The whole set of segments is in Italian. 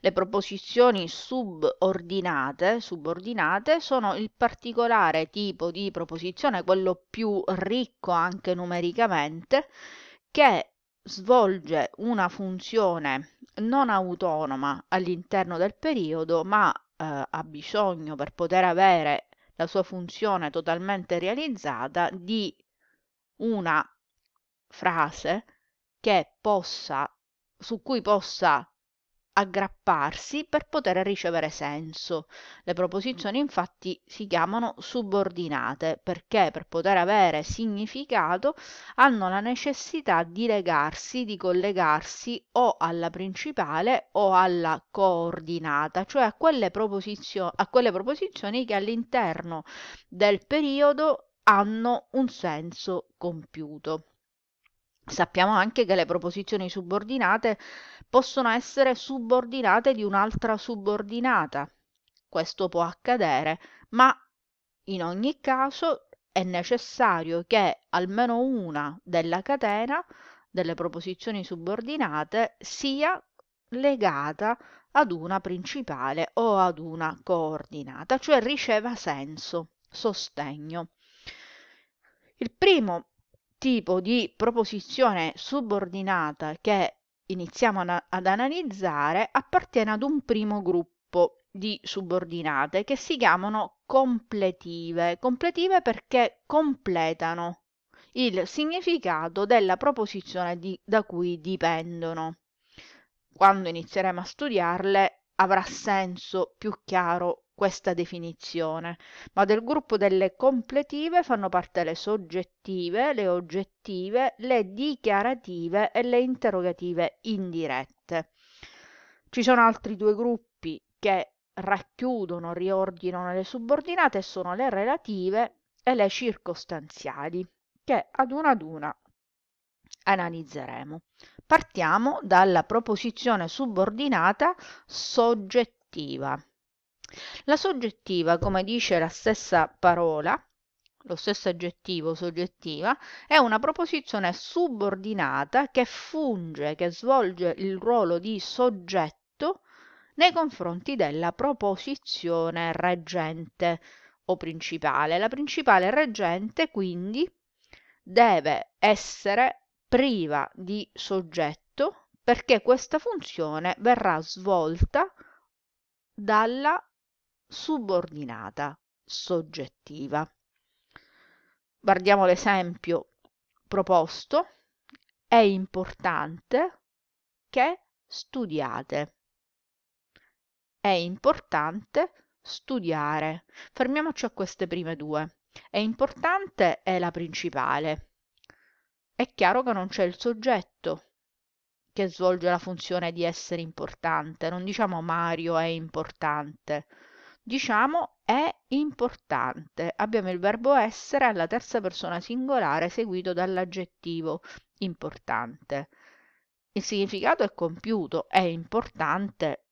Le proposizioni subordinate, subordinate sono il particolare tipo di proposizione, quello più ricco anche numericamente, che svolge una funzione non autonoma all'interno del periodo, ma eh, ha bisogno per poter avere la sua funzione totalmente realizzata di una frase che possa, su cui possa aggrapparsi per poter ricevere senso. Le proposizioni infatti si chiamano subordinate perché per poter avere significato hanno la necessità di legarsi, di collegarsi o alla principale o alla coordinata, cioè a quelle, proposizio- a quelle proposizioni che all'interno del periodo hanno un senso compiuto. Sappiamo anche che le proposizioni subordinate possono essere subordinate di un'altra subordinata. Questo può accadere, ma in ogni caso è necessario che almeno una della catena delle proposizioni subordinate sia legata ad una principale o ad una coordinata, cioè riceva senso, sostegno. Il primo tipo di proposizione subordinata che iniziamo ad analizzare appartiene ad un primo gruppo di subordinate che si chiamano completive. Completive perché completano il significato della proposizione di, da cui dipendono. Quando inizieremo a studiarle avrà senso più chiaro questa definizione, ma del gruppo delle completive fanno parte le soggettive, le oggettive, le dichiarative e le interrogative indirette. Ci sono altri due gruppi che racchiudono, riordinano le subordinate, sono le relative e le circostanziali, che ad una ad una analizzeremo. Partiamo dalla proposizione subordinata soggettiva. La soggettiva, come dice la stessa parola, lo stesso aggettivo soggettiva, è una proposizione subordinata che funge, che svolge il ruolo di soggetto nei confronti della proposizione reggente o principale. La principale reggente quindi deve essere priva di soggetto perché questa funzione verrà svolta dalla subordinata soggettiva. Guardiamo l'esempio proposto. È importante che studiate. È importante studiare. Fermiamoci a queste prime due. È importante è la principale. È chiaro che non c'è il soggetto che svolge la funzione di essere importante. Non diciamo Mario è importante diciamo è importante. Abbiamo il verbo essere alla terza persona singolare seguito dall'aggettivo importante. Il significato è compiuto, è importante,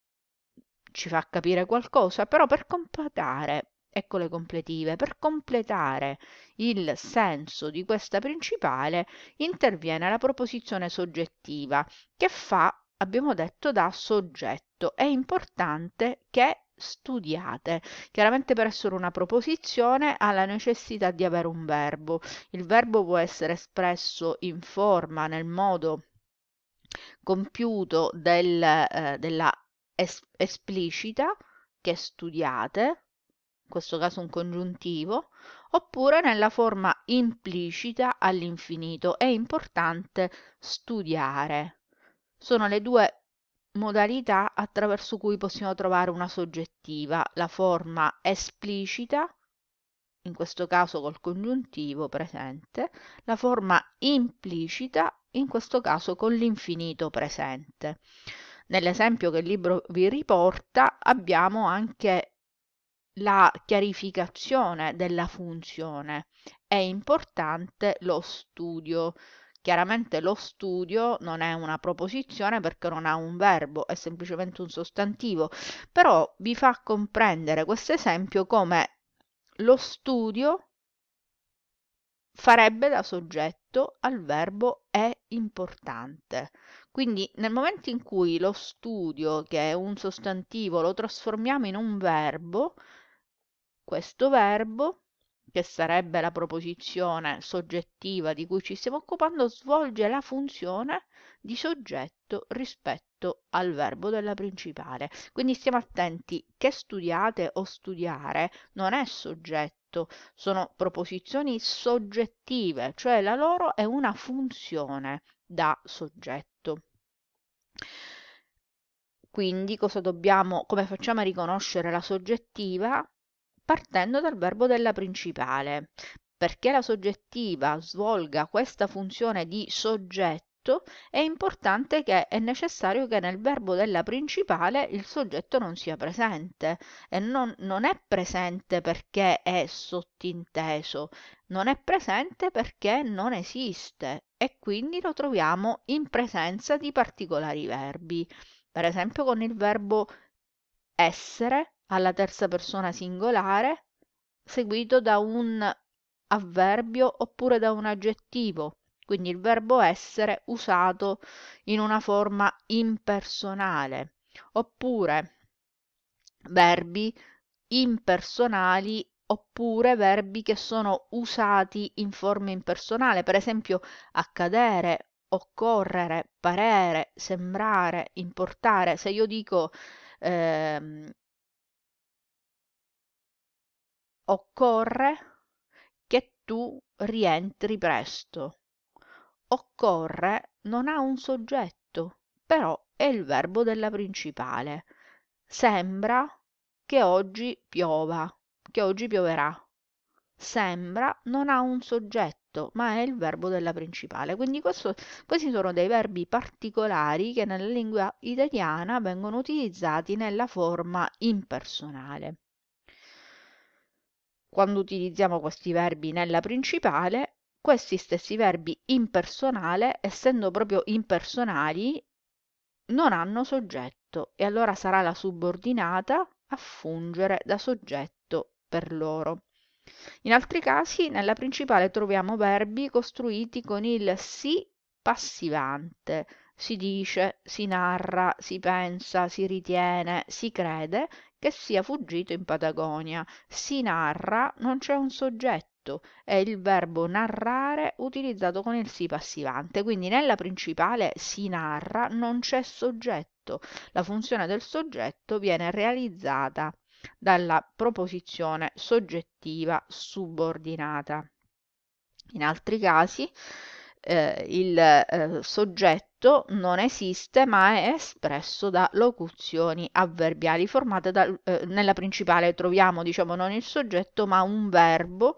ci fa capire qualcosa, però per completare, ecco le completive, per completare il senso di questa principale interviene la proposizione soggettiva che fa, abbiamo detto, da soggetto. È importante che studiate. Chiaramente per essere una proposizione ha la necessità di avere un verbo. Il verbo può essere espresso in forma, nel modo compiuto del, eh, della es esplicita che studiate, in questo caso un congiuntivo, oppure nella forma implicita all'infinito. È importante studiare. Sono le due modalità attraverso cui possiamo trovare una soggettiva, la forma esplicita, in questo caso col congiuntivo presente, la forma implicita, in questo caso con l'infinito presente. Nell'esempio che il libro vi riporta abbiamo anche la chiarificazione della funzione. È importante lo studio Chiaramente lo studio non è una proposizione perché non ha un verbo, è semplicemente un sostantivo, però vi fa comprendere questo esempio come lo studio farebbe da soggetto al verbo è importante. Quindi nel momento in cui lo studio, che è un sostantivo, lo trasformiamo in un verbo, questo verbo che sarebbe la proposizione soggettiva di cui ci stiamo occupando, svolge la funzione di soggetto rispetto al verbo della principale. Quindi stiamo attenti che studiate o studiare non è soggetto, sono proposizioni soggettive, cioè la loro è una funzione da soggetto. Quindi cosa dobbiamo, come facciamo a riconoscere la soggettiva? partendo dal verbo della principale. Perché la soggettiva svolga questa funzione di soggetto è importante che è necessario che nel verbo della principale il soggetto non sia presente e non, non è presente perché è sottinteso, non è presente perché non esiste e quindi lo troviamo in presenza di particolari verbi. Per esempio con il verbo essere alla terza persona singolare seguito da un avverbio oppure da un aggettivo, quindi il verbo essere usato in una forma impersonale, oppure verbi impersonali oppure verbi che sono usati in forma impersonale, per esempio accadere, occorrere, parere, sembrare, importare. Se io dico ehm, occorre che tu rientri presto occorre non ha un soggetto però è il verbo della principale sembra che oggi piova che oggi pioverà sembra non ha un soggetto, ma è il verbo della principale. Quindi questo, questi sono dei verbi particolari che nella lingua italiana vengono utilizzati nella forma impersonale. Quando utilizziamo questi verbi nella principale, questi stessi verbi impersonale, essendo proprio impersonali, non hanno soggetto e allora sarà la subordinata a fungere da soggetto per loro. In altri casi, nella principale troviamo verbi costruiti con il si passivante. Si dice, si narra, si pensa, si ritiene, si crede, che sia fuggito in patagonia si narra non c'è un soggetto è il verbo narrare utilizzato con il si passivante quindi nella principale si narra non c'è soggetto la funzione del soggetto viene realizzata dalla proposizione soggettiva subordinata in altri casi eh, il eh, soggetto questo non esiste, ma è espresso da locuzioni avverbiali formate da, eh, nella principale troviamo, diciamo, non il soggetto, ma un verbo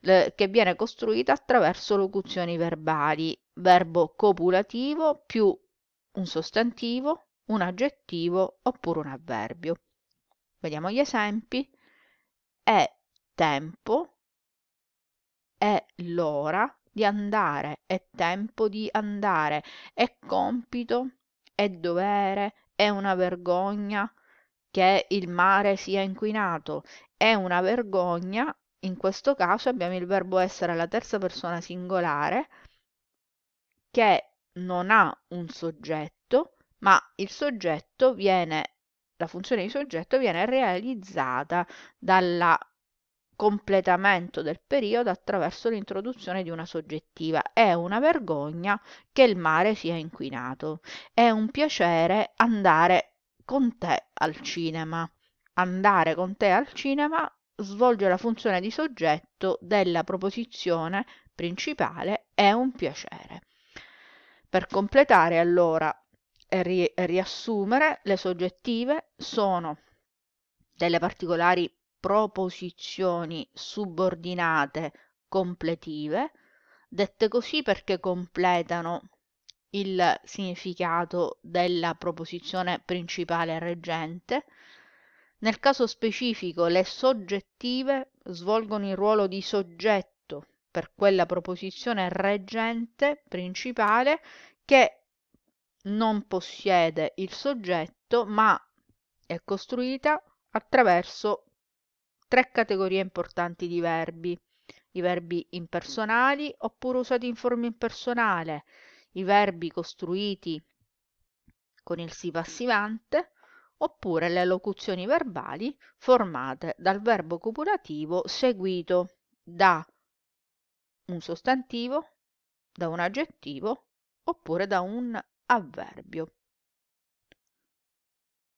eh, che viene costruito attraverso locuzioni verbali, verbo copulativo più un sostantivo, un aggettivo oppure un avverbio. Vediamo gli esempi. È tempo, è l'ora, di andare è tempo di andare è compito è dovere è una vergogna che il mare sia inquinato è una vergogna in questo caso abbiamo il verbo essere la terza persona singolare che non ha un soggetto, ma il soggetto viene, la funzione di soggetto viene realizzata dalla completamento del periodo attraverso l'introduzione di una soggettiva. È una vergogna che il mare sia inquinato. È un piacere andare con te al cinema. Andare con te al cinema svolge la funzione di soggetto della proposizione principale è un piacere. Per completare allora e ri- riassumere, le soggettive sono delle particolari proposizioni subordinate completive, dette così perché completano il significato della proposizione principale reggente. Nel caso specifico le soggettive svolgono il ruolo di soggetto per quella proposizione reggente principale che non possiede il soggetto ma è costruita attraverso tre categorie importanti di verbi. I verbi impersonali oppure usati in forma impersonale, i verbi costruiti con il si passivante oppure le locuzioni verbali formate dal verbo copulativo seguito da un sostantivo, da un aggettivo oppure da un avverbio.